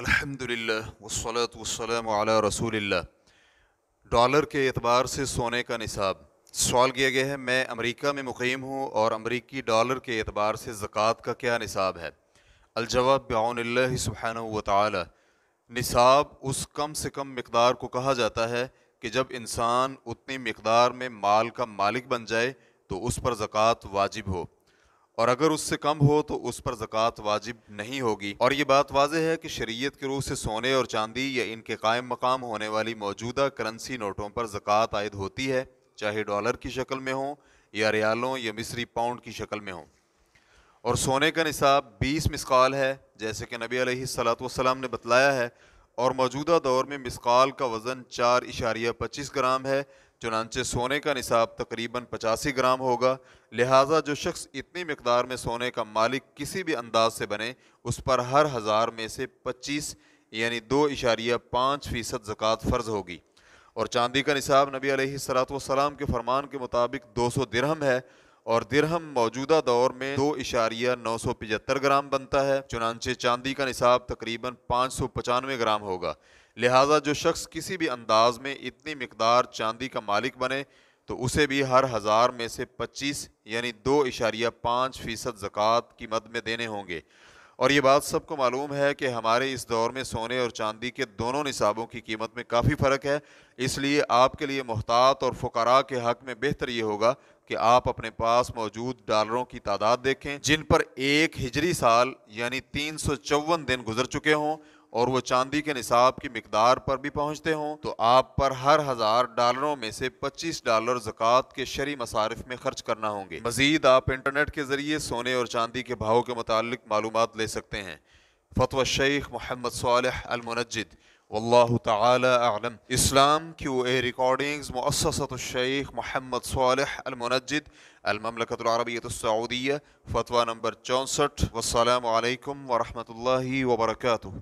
الحمد للہ وسولت وسلم علی رسول اللہ ڈالر کے اعتبار سے سونے کا نصاب سوال کیا گیا ہے میں امریکہ میں مقیم ہوں اور امریکی ڈالر کے اعتبار سے زکوٰۃ کا کیا نصاب ہے الجواب اللہ سبحانہ و تعالی نصاب اس کم سے کم مقدار کو کہا جاتا ہے کہ جب انسان اتنی مقدار میں مال کا مالک بن جائے تو اس پر زکوٰۃ واجب ہو اور اگر اس سے کم ہو تو اس پر زکوٰۃ واجب نہیں ہوگی اور یہ بات واضح ہے کہ شریعت کے روح سے سونے اور چاندی یا ان کے قائم مقام ہونے والی موجودہ کرنسی نوٹوں پر زکوٰۃ عائد ہوتی ہے چاہے ڈالر کی شکل میں ہوں یا ریالوں یا مصری پاؤنڈ کی شکل میں ہوں اور سونے کا نصاب بیس مسقال ہے جیسے کہ نبی علیہ صلاۃ و السلام نے بتلایا ہے اور موجودہ دور میں مسقال کا وزن چار اشاریہ پچیس گرام ہے چنانچہ سونے کا نصاب تقریباً پچاسی گرام ہوگا لہٰذا جو شخص اتنی مقدار میں سونے کا مالک کسی بھی انداز سے بنے اس پر ہر ہزار میں سے پچیس یعنی دو اشاریہ پانچ فیصد زکوٰۃ فرض ہوگی اور چاندی کا نصاب نبی علیہ صلاۃ وسلام کے فرمان کے مطابق دو سو درہم ہے اور درہم موجودہ دور میں دو اشاریہ نو سو پچہتر گرام بنتا ہے چنانچہ چاندی کا نصاب تقریباً پانچ سو پچانوے گرام ہوگا لہٰذا جو شخص کسی بھی انداز میں اتنی مقدار چاندی کا مالک بنے تو اسے بھی ہر ہزار میں سے پچیس یعنی دو اشاریہ پانچ فیصد زکوٰۃ کی مد میں دینے ہوں گے اور یہ بات سب کو معلوم ہے کہ ہمارے اس دور میں سونے اور چاندی کے دونوں نصابوں کی قیمت میں کافی فرق ہے اس لیے آپ کے لیے محتاط اور فقراء کے حق میں بہتر یہ ہوگا کہ آپ اپنے پاس موجود ڈالروں کی تعداد دیکھیں جن پر ایک ہجری سال یعنی تین سو چون دن گزر چکے ہوں اور وہ چاندی کے نصاب کی مقدار پر بھی پہنچتے ہوں تو آپ پر ہر ہزار ڈالروں میں سے پچیس ڈالر زکوٰۃ کے شرع مصارف میں خرچ کرنا ہوں گے مزید آپ انٹرنیٹ کے ذریعے سونے اور چاندی کے بھاؤ کے متعلق معلومات لے سکتے ہیں فتو شیخ محمد صالح المنجد واللہ تعالی اعلم اسلام کیو اے ریکارڈنگز الشیخ محمد صالح المنجد المملکت العربیت السعودیہ فتوہ نمبر چونسٹھ والسلام علیکم ورحمت اللہ وبرکاتہ